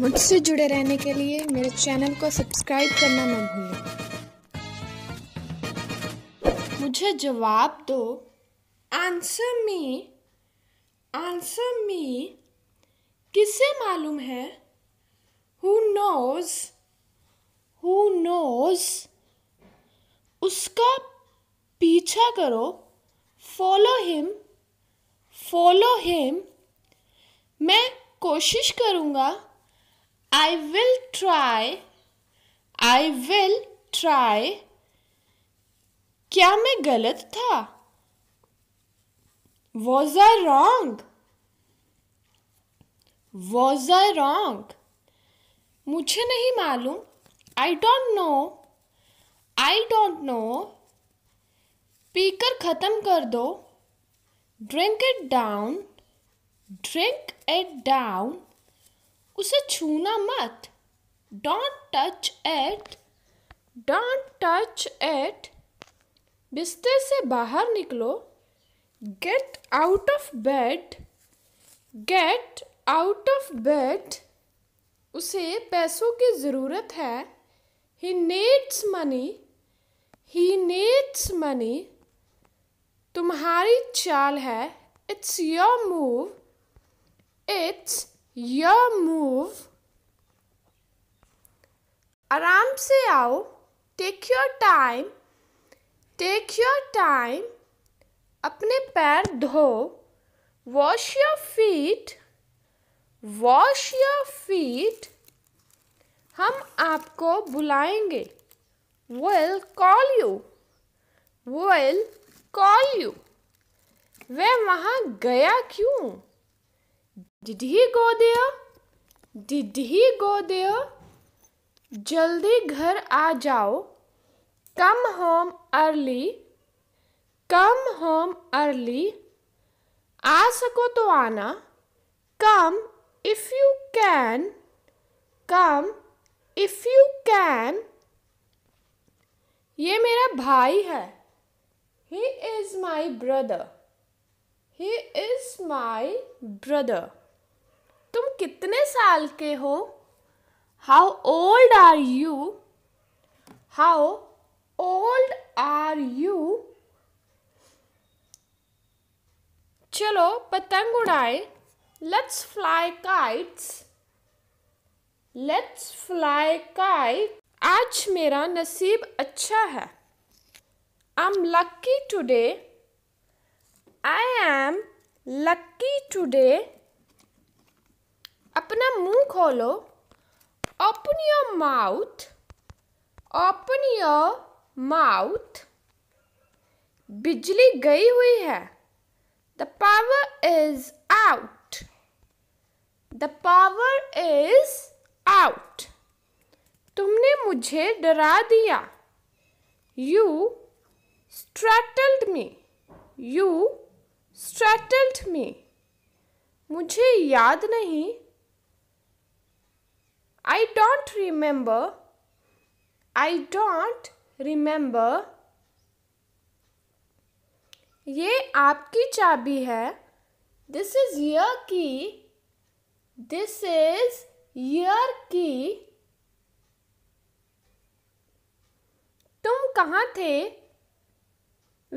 मुझसे जुड़े रहने के लिए मेरे चैनल को सब्सक्राइब करना ना भूलें मुझे जवाब दो आंसर मी आंसर मी किसे मालूम है हु नोज हु नोज उसका पीछा करो फॉलो हिम फॉलो हिम मैं कोशिश करूँगा I will try. I will try. क्या मैं गलत था was I wrong? Was I wrong? मुझे नहीं मालूम I don't know I don't know पीकर ख़त्म कर दो drink it down drink it down उसे छूना मत don't touch it don't touch it बिस्तर से बाहर निकलो get out of bed get out of bed उसे पैसों की ज़रूरत है he needs money he needs money तुम्हारी चाल है इट्स योर मूव इट्स यह मूव आराम से आओ take your time take your time अपने पैर धो wash your feet wash your feet हम आपको बुलाएंगे will call you will call you वह वहाँ गया क्यों Did he go there? Did he go there? जल्दी घर आ जाओ come home early come home early आ सको तो आना come if you can come if you can ये मेरा भाई है he is my brother he is my brother तुम कितने साल के हो how old are you how old are you चलो पतंग उड़ाए let's fly kites let's fly kite आज मेरा नसीब अच्छा है I am lucky today I am lucky today अपना मुंह खोलो open your mouth open your mouth बिजली गई हुई है the power is out the power is out तुमने मुझे डरा दिया यू स्ट्रेटल्ड मी यू स्ट्रेटल्ड मी मुझे याद नहीं I don't remember. I don't remember. ये आपकी चाबी है दिस इज यर की दिस इज यर की तुम कहाँ थे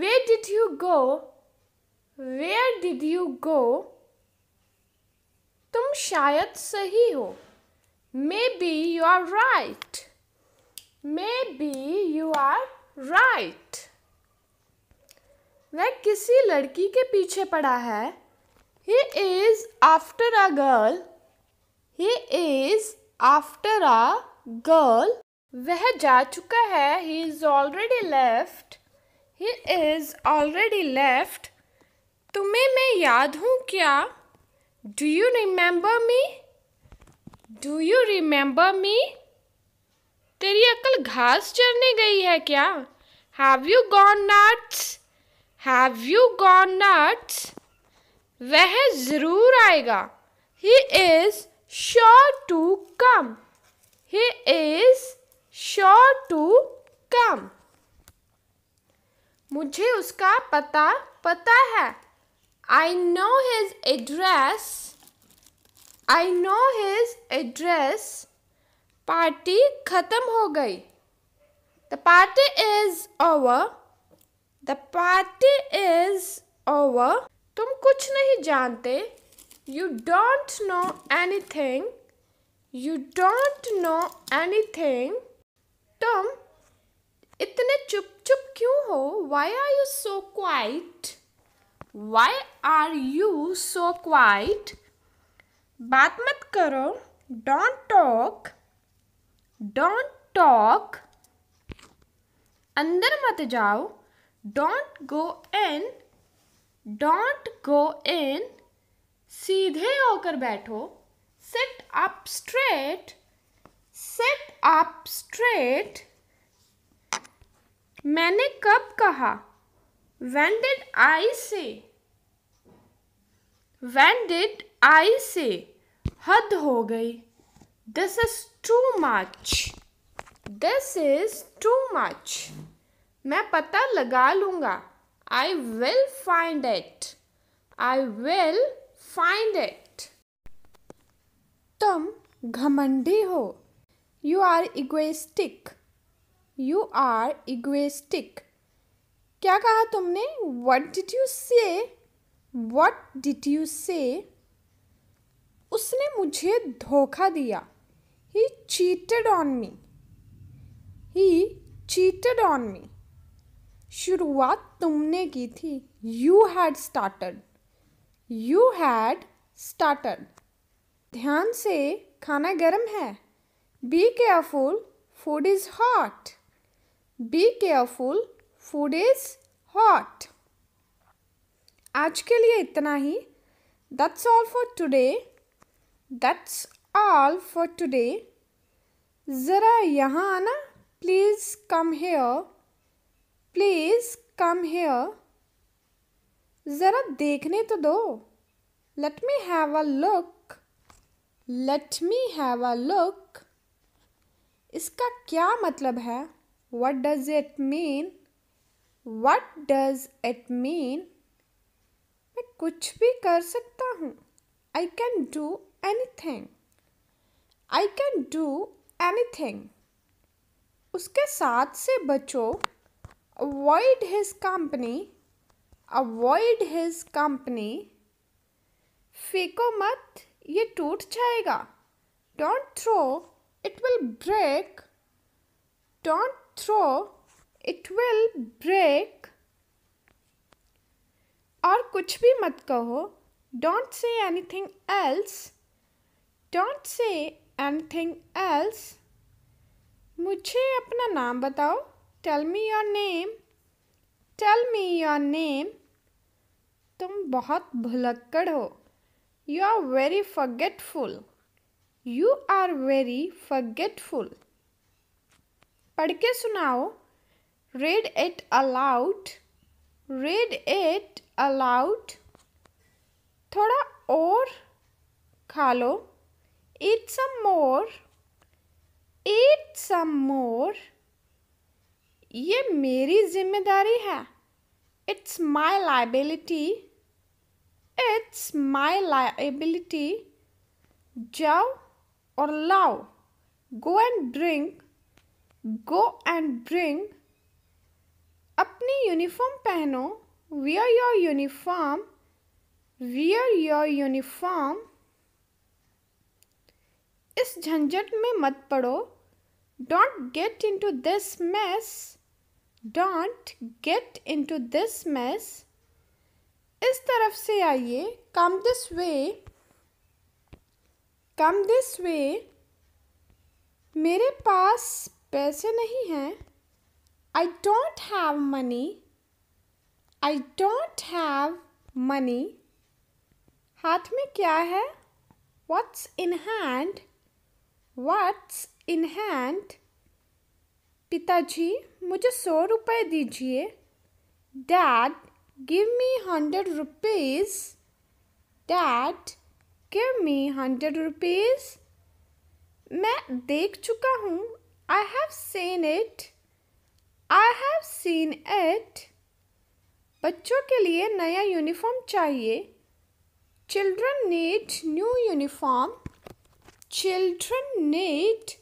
where did you go where did you go तुम शायद सही हो Maybe you are right. Maybe you are right. वह किसी लड़की के पीछे पड़ा है he is after a girl he is after a girl वह जा चुका है he is already left he is already left तुम्हें मैं याद हूँ क्या do you remember me do you remember me तेरी अकल घास चरने गई है क्या have you gone nuts have you gone nuts वह ज़रूर आएगा he is sure to come he is sure to come मुझे उसका पता पता है I know his address I know his address पार्टी ख़त्म हो गई the party is over the party is over तुम कुछ नहीं जानते you don't know any thing you don't know anything तुम इतने चुप चुप क्यों हो why are you so quiet why are you so quiet बात मत करो डोंट टॉक डोंट टॉक अंदर मत जाओ don't go in don't go इन सीधे होकर बैठो sit up straight sit up straight मैंने कब कहा वेन डिड आई से वेन डिड आई से हद हो गई this is too much this is too much मैं पता लगा लूंगा I will find it I will find it तुम घमंडी हो you are egoistic you are egoistic क्या कहा तुमने what did you say what did you say उसने मुझे धोखा दिया he cheated on me he cheated on me शुरुआत तुमने की थी you had started you had started ध्यान से खाना गर्म है be careful food is hot be careful food is hot आज के लिए इतना ही that's all for today that's all for today ज़रा यहाँ आना please come here please come here ज़रा देखने तो दो let me have a look let me have a look इसका क्या मतलब है what does it mean what does it mean मैं कुछ भी कर सकता हूँ I can do anything. I can do anything. उसके साथ से बचो avoid his company avoid his company फेंको मत ये टूट जाएगा don't throw it will break don't throw it will break और कुछ भी मत कहो don't say anything else don't say anything else मुझे अपना नाम बताओ tell me your name tell me your name तुम बहुत भुलक्कड़ हो you are very forgetful you are very forgetful पढ़ के सुनाओ read it aloud read it aloud थोड़ा और खा लो eat some more eat some more ये मेरी जिम्मेदारी है it's my liability it's my liability जाओ और लाओ go and drink go and drink अपनी यूनिफॉर्म पहनो wear your uniform wear your uniform इस झंझट में मत पड़ो don't get to this mess don't get to this mess इस तरफ से आइए come this way come this way मेरे पास पैसे नहीं हैं I don't have money I don't have money हाथ में क्या है what's in hand what's in hand पिताजी मुझे सौ रुपये दीजिए dad give me hundred rupees dad give me hundred rupees मैं देख चुका हूँ I have seen it I have seen it बच्चों के लिए नया यूनिफॉर्म चाहिए children need new uniform children need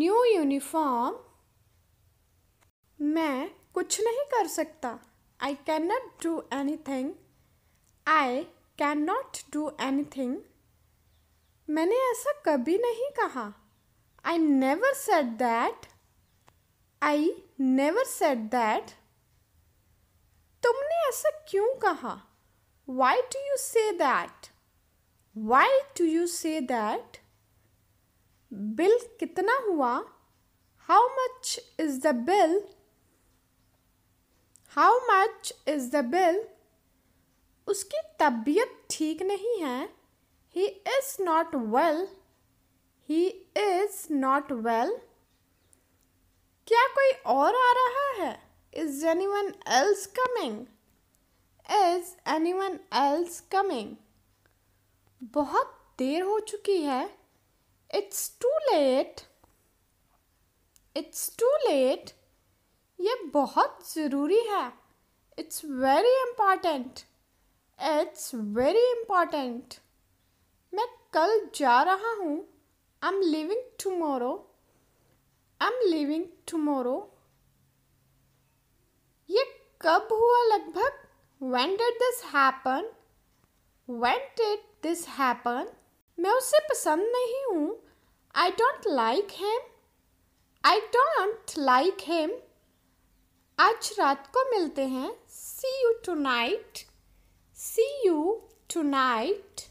new uniform मैं कुछ नहीं कर सकता I cannot do anything I cannot do anything मैंने ऐसा कभी नहीं कहा I never said that I never said that तुमने ऐसा क्यों कहा Why do you say that? Why do you say that? बिल कितना हुआ how much is the bill how much is the bill उसकी तबीयत ठीक नहीं है he is not well he is not well क्या कोई और आ रहा है is anyone else coming is anyone else coming बहुत देर हो चुकी है It's too late. It's too late. ये बहुत ज़रूरी है It's very important. It's very important. मैं कल जा रहा हूँ I'm leaving tomorrow. I'm leaving tomorrow. ये कब हुआ लगभग When did this happen? When did this happen? मैं उसे पसंद नहीं हूँ I don't like him I don't like him आज रात को मिलते हैं see you tonight see you to night